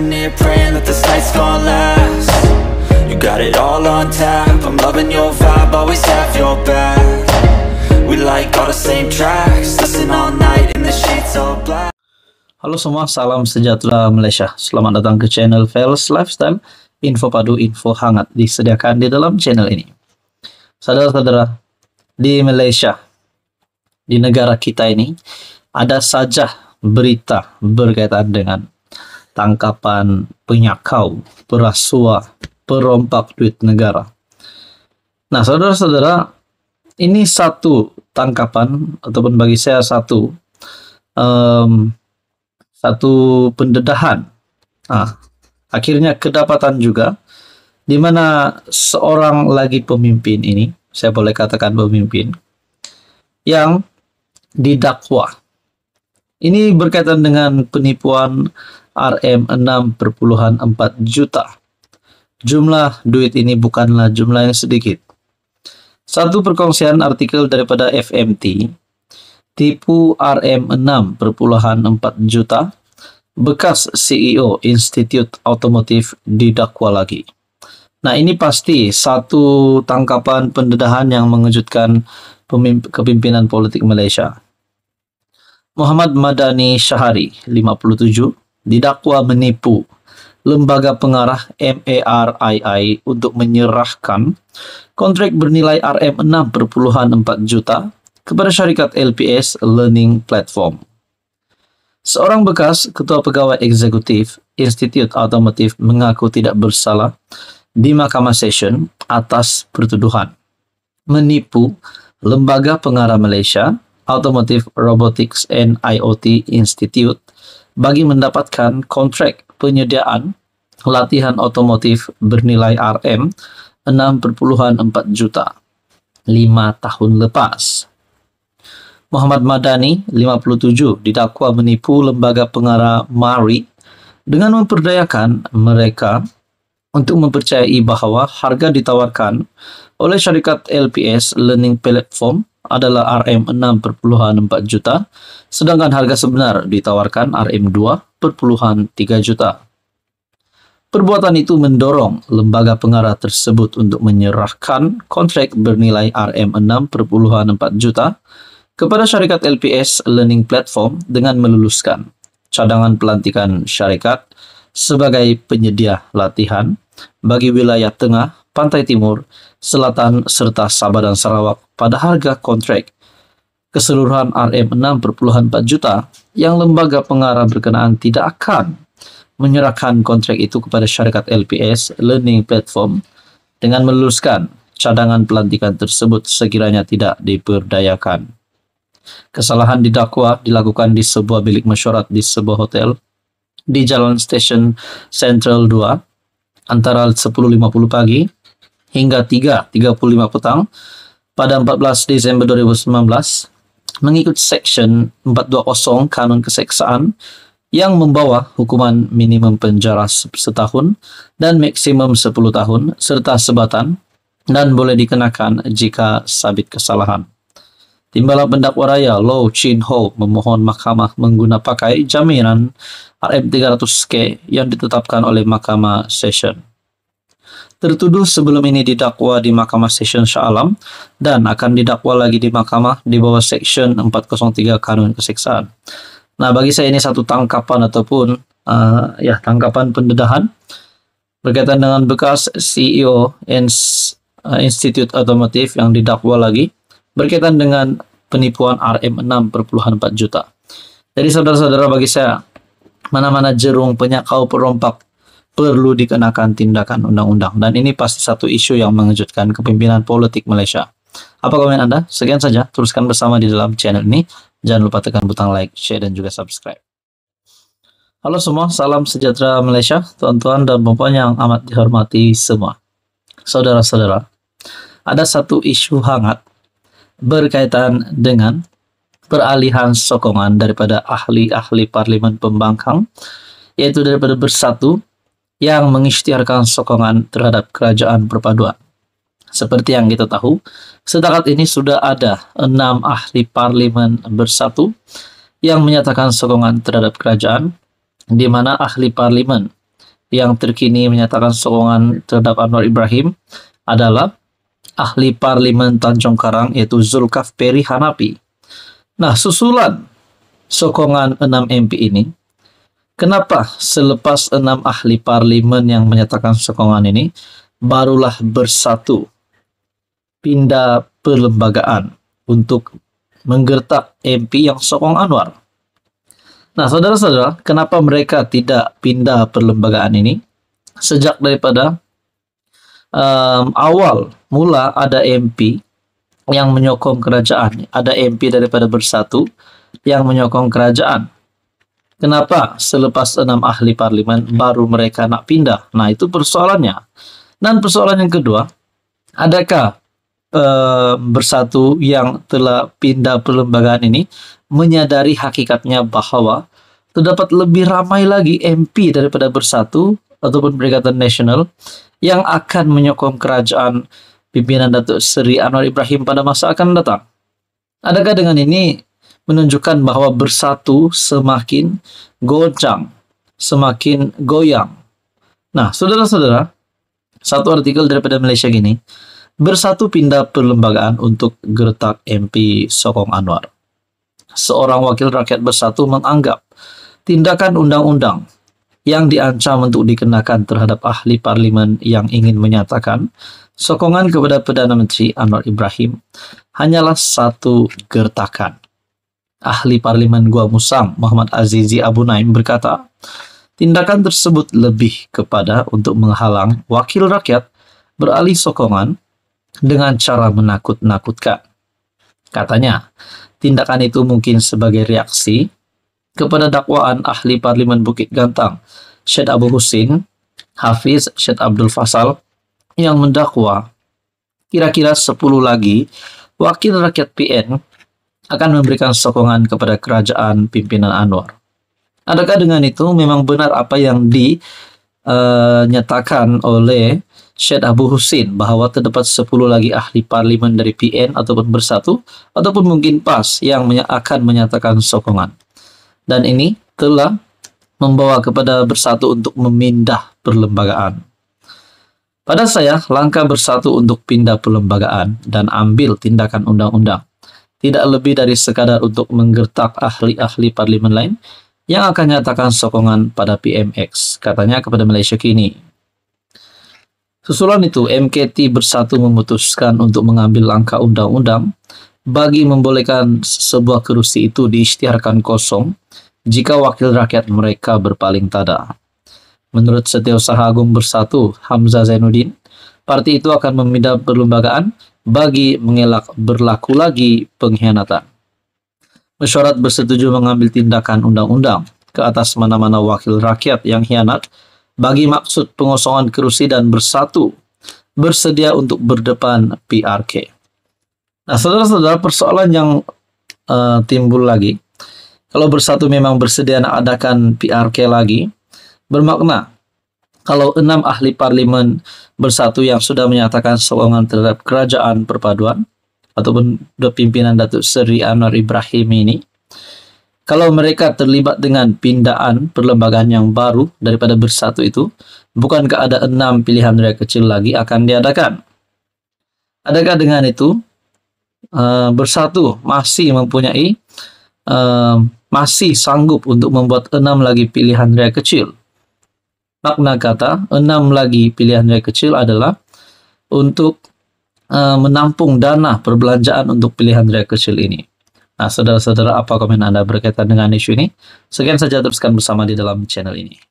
sitting here praying that this night's gonna last You got it all on tap, I'm loving your vibe, always have your back We like all the same tracks, listen all night in the sheets all black Halo semua, salam sejahtera Malaysia. Selamat datang ke channel Fels Lifestyle, info padu, info hangat disediakan di dalam channel ini. Saudara-saudara, di Malaysia, di negara kita ini, ada saja berita berkaitan dengan tangkapan penyakau, perasuah, perompak duit negara. Nah, saudara-saudara, ini satu tangkapan ataupun bagi saya satu um, satu pendedahan. Nah, akhirnya kedapatan juga di mana seorang lagi pemimpin ini, saya boleh katakan pemimpin yang didakwa. Ini berkaitan dengan penipuan RM 6,4 juta. Jumlah duit ini bukanlah jumlah yang sedikit. Satu perkongsian artikel daripada FMT, tipu RM 6,4 juta, bekas CEO Institute Automotive didakwa lagi. Nah ini pasti satu tangkapan pendedahan yang mengejutkan kepimpinan politik Malaysia. Muhammad Madani Syahari, 57, didakwa menipu lembaga pengarah MARII e untuk menyerahkan kontrak bernilai RM 6,4 juta kepada syarikat LPS Learning Platform. Seorang bekas ketua pegawai eksekutif Institute Automotive mengaku tidak bersalah di Mahkamah Session atas pertuduhan menipu lembaga pengarah Malaysia Automotive Robotics and IoT Institute bagi mendapatkan kontrak penyediaan latihan otomotif bernilai RM 6.4 juta 5 tahun lepas. Muhammad Madani, 57, didakwa menipu lembaga pengarah Mari dengan memperdayakan mereka untuk mempercayai bahawa harga ditawarkan oleh syarikat LPS Learning Platform adalah RM 6,4 juta, sedangkan harga sebenar ditawarkan RM 2,3 juta. Perbuatan itu mendorong lembaga pengarah tersebut untuk menyerahkan kontrak bernilai RM 6,4 juta kepada syarikat LPS Learning Platform dengan meluluskan cadangan pelantikan syarikat sebagai penyedia latihan bagi wilayah tengah, pantai timur, Selatan, serta Sabah dan Sarawak pada harga kontrak. Keseluruhan RM 6,4 juta yang lembaga pengarah berkenaan tidak akan menyerahkan kontrak itu kepada syarikat LPS Learning Platform dengan meluluskan cadangan pelantikan tersebut sekiranya tidak diberdayakan. Kesalahan didakwa dilakukan di sebuah bilik mesyuarat di sebuah hotel di Jalan Stesen Central 2 antara 10.50 pagi hingga 3.35 petang pada 14 Desember 2019 mengikut Section 420 Kanun Keseksaan yang membawa hukuman minimum penjara setahun dan maksimum 10 tahun serta sebatan dan boleh dikenakan jika sabit kesalahan. Timbalan pendakwa raya Low Chin Ho memohon mahkamah menggunakan pakai jaminan RM300K yang ditetapkan oleh Mahkamah Session tertuduh sebelum ini didakwa di Mahkamah Session Sya'alam dan akan didakwa lagi di Mahkamah di bawah Seksyen 403 Kanun Keseksaan. Nah, bagi saya ini satu tangkapan ataupun uh, ya tangkapan pendedahan berkaitan dengan bekas CEO Ins eh, Institute Automotive yang didakwa lagi berkaitan dengan penipuan RM 6,4 juta. Jadi saudara-saudara bagi saya, mana-mana jerung penyakau perompak perlu dikenakan tindakan undang-undang. Dan ini pasti satu isu yang mengejutkan kepimpinan politik Malaysia. Apa komen Anda? Sekian saja, teruskan bersama di dalam channel ini. Jangan lupa tekan butang like, share, dan juga subscribe. Halo semua, salam sejahtera Malaysia, tuan-tuan dan puan-puan yang amat dihormati semua. Saudara-saudara, ada satu isu hangat berkaitan dengan peralihan sokongan daripada ahli-ahli parlimen pembangkang, yaitu daripada bersatu yang mengisytiharkan sokongan terhadap kerajaan perpaduan. Seperti yang kita tahu, setakat ini sudah ada enam ahli parlimen bersatu yang menyatakan sokongan terhadap kerajaan, di mana ahli parlimen yang terkini menyatakan sokongan terhadap Anwar Ibrahim adalah ahli parlimen Tanjung Karang yaitu Zulkaf Peri Hanapi. Nah, susulan sokongan enam MP ini Kenapa selepas enam ahli parlimen yang menyatakan sokongan ini, barulah bersatu pindah perlembagaan untuk menggertak MP yang sokong Anwar. Nah, saudara-saudara, kenapa mereka tidak pindah perlembagaan ini? Sejak daripada um, awal mula ada MP yang menyokong kerajaan, ada MP daripada Bersatu yang menyokong kerajaan. Kenapa selepas enam ahli parlimen baru mereka nak pindah? Nah, itu persoalannya. Dan persoalan yang kedua, adakah e, bersatu yang telah pindah perlembagaan ini menyadari hakikatnya bahwa terdapat lebih ramai lagi MP daripada bersatu ataupun Perikatan Nasional yang akan menyokong kerajaan pimpinan Datuk Seri Anwar Ibrahim pada masa akan datang? Adakah dengan ini menunjukkan bahwa bersatu semakin goncang, semakin goyang. Nah, saudara-saudara, satu artikel daripada Malaysia gini, bersatu pindah perlembagaan untuk gertak MP Sokong Anwar. Seorang wakil rakyat bersatu menganggap tindakan undang-undang yang diancam untuk dikenakan terhadap ahli parlimen yang ingin menyatakan sokongan kepada Perdana Menteri Anwar Ibrahim hanyalah satu gertakan ahli Parlimen Gua Musang, Muhammad Azizi Abu Naim berkata, tindakan tersebut lebih kepada untuk menghalang wakil rakyat beralih sokongan dengan cara menakut-nakutkan. Katanya, tindakan itu mungkin sebagai reaksi kepada dakwaan ahli parlimen Bukit Gantang, Syed Abu Husin, Hafiz Syed Abdul Fasal, yang mendakwa kira-kira 10 lagi wakil rakyat PN akan memberikan sokongan kepada kerajaan pimpinan Anwar. Adakah dengan itu memang benar apa yang dinyatakan eh, uh, oleh Syed Abu Husin bahwa terdapat 10 lagi ahli parlimen dari PN ataupun bersatu ataupun mungkin PAS yang menya akan menyatakan sokongan. Dan ini telah membawa kepada bersatu untuk memindah perlembagaan. Pada saya, langkah bersatu untuk pindah perlembagaan dan ambil tindakan undang-undang tidak lebih dari sekadar untuk menggertak ahli-ahli parlimen lain yang akan nyatakan sokongan pada PMX, katanya kepada Malaysia Kini. Susulan itu, MKT bersatu memutuskan untuk mengambil langkah undang-undang bagi membolehkan sebuah kerusi itu diisytiharkan kosong jika wakil rakyat mereka berpaling tada. Menurut Setiausaha Agung Bersatu, Hamzah Zainuddin, parti itu akan memindah perlembagaan bagi mengelak berlaku lagi pengkhianatan. Mesyuarat bersetuju mengambil tindakan undang-undang ke atas mana-mana wakil rakyat yang hianat bagi maksud pengosongan kerusi dan bersatu bersedia untuk berdepan PRK. Nah, saudara-saudara, persoalan yang uh, timbul lagi, kalau bersatu memang bersedia adakan PRK lagi, bermakna kalau enam ahli parlimen bersatu yang sudah menyatakan sokongan terhadap kerajaan perpaduan ataupun pimpinan Datuk Seri Anwar Ibrahim ini, kalau mereka terlibat dengan pindaan perlembagaan yang baru daripada bersatu itu, bukankah ada enam pilihan raya kecil lagi akan diadakan? Adakah dengan itu uh, bersatu masih mempunyai uh, masih sanggup untuk membuat enam lagi pilihan raya kecil? makna kata. Enam lagi pilihan nilai kecil adalah untuk e, menampung dana perbelanjaan untuk pilihan nilai kecil ini. Nah, saudara-saudara, apa komen Anda berkaitan dengan isu ini? Sekian saja teruskan bersama di dalam channel ini.